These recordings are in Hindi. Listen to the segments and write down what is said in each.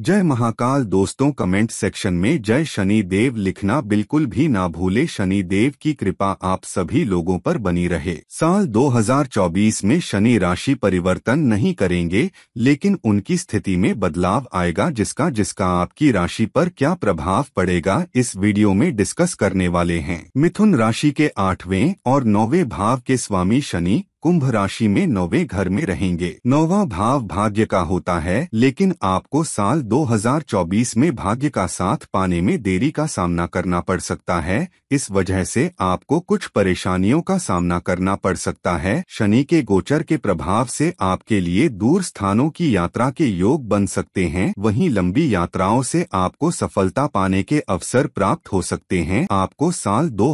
जय महाकाल दोस्तों कमेंट सेक्शन में जय शनि देव लिखना बिल्कुल भी ना भूले शनि देव की कृपा आप सभी लोगों पर बनी रहे साल 2024 में शनि राशि परिवर्तन नहीं करेंगे लेकिन उनकी स्थिति में बदलाव आएगा जिसका जिसका आपकी राशि पर क्या प्रभाव पड़ेगा इस वीडियो में डिस्कस करने वाले हैं मिथुन राशि के आठवें और नौवे भाव के स्वामी शनि कुंभ राशि में नौवे घर में रहेंगे नौवा भाव भाग्य का होता है लेकिन आपको साल 2024 में भाग्य का साथ पाने में देरी का सामना करना पड़ सकता है इस वजह से आपको कुछ परेशानियों का सामना करना पड़ सकता है शनि के गोचर के प्रभाव से आपके लिए दूर स्थानों की यात्रा के योग बन सकते हैं वहीं लंबी यात्राओं से आपको सफलता पाने के अवसर प्राप्त हो सकते हैं आपको साल दो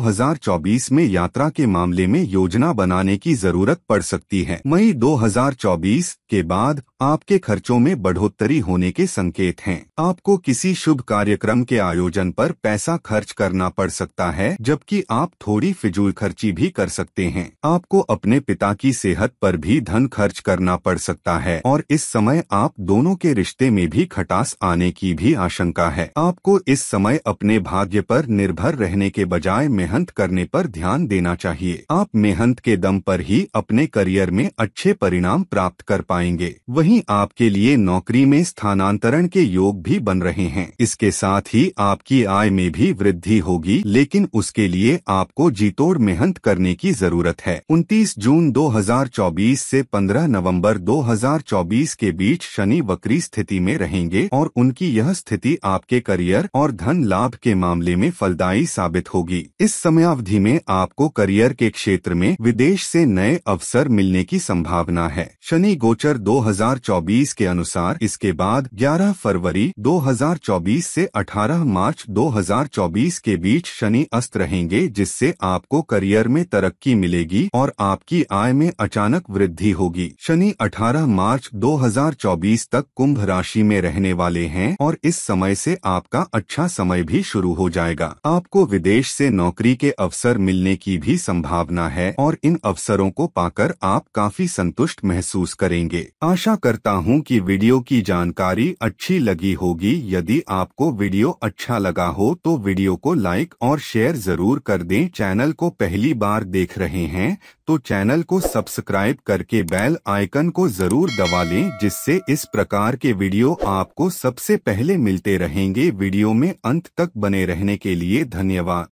में यात्रा के मामले में योजना बनाने की जरूरत तक पड़ सकती है मई 2024 के बाद आपके खर्चों में बढ़ोतरी होने के संकेत हैं आपको किसी शुभ कार्यक्रम के आयोजन पर पैसा खर्च करना पड़ सकता है जबकि आप थोड़ी फिजूल खर्ची भी कर सकते हैं आपको अपने पिता की सेहत पर भी धन खर्च करना पड़ सकता है और इस समय आप दोनों के रिश्ते में भी खटास आने की भी आशंका है आपको इस समय अपने भाग्य पर निर्भर रहने के बजाय मेहनत करने पर ध्यान देना चाहिए आप मेहनत के दम पर ही अपने करियर में अच्छे परिणाम प्राप्त कर पाएंगे वही वहीं आपके लिए नौकरी में स्थानांतरण के योग भी बन रहे हैं इसके साथ ही आपकी आय में भी वृद्धि होगी लेकिन उसके लिए आपको जीतोड़ मेहनत करने की जरूरत है 29 जून 2024 से 15 नवंबर 2024 के बीच शनि वक्री स्थिति में रहेंगे और उनकी यह स्थिति आपके करियर और धन लाभ के मामले में फलदायी साबित होगी इस समयावधि में आपको करियर के क्षेत्र में विदेश से नए अवसर मिलने की संभावना है शनि गोचर 2000 2024 के अनुसार इसके बाद 11 फरवरी 2024 से 18 मार्च 2024 के बीच शनि अस्त रहेंगे जिससे आपको करियर में तरक्की मिलेगी और आपकी आय में अचानक वृद्धि होगी शनि 18 मार्च 2024 तक कुंभ राशि में रहने वाले हैं और इस समय से आपका अच्छा समय भी शुरू हो जाएगा आपको विदेश से नौकरी के अवसर मिलने की भी संभावना है और इन अवसरों को पाकर आप काफी संतुष्ट महसूस करेंगे आशा कर करता हूं कि वीडियो की जानकारी अच्छी लगी होगी यदि आपको वीडियो अच्छा लगा हो तो वीडियो को लाइक और शेयर जरूर कर दें चैनल को पहली बार देख रहे हैं तो चैनल को सब्सक्राइब करके बेल आइकन को जरूर दबा लें जिससे इस प्रकार के वीडियो आपको सबसे पहले मिलते रहेंगे वीडियो में अंत तक बने रहने के लिए धन्यवाद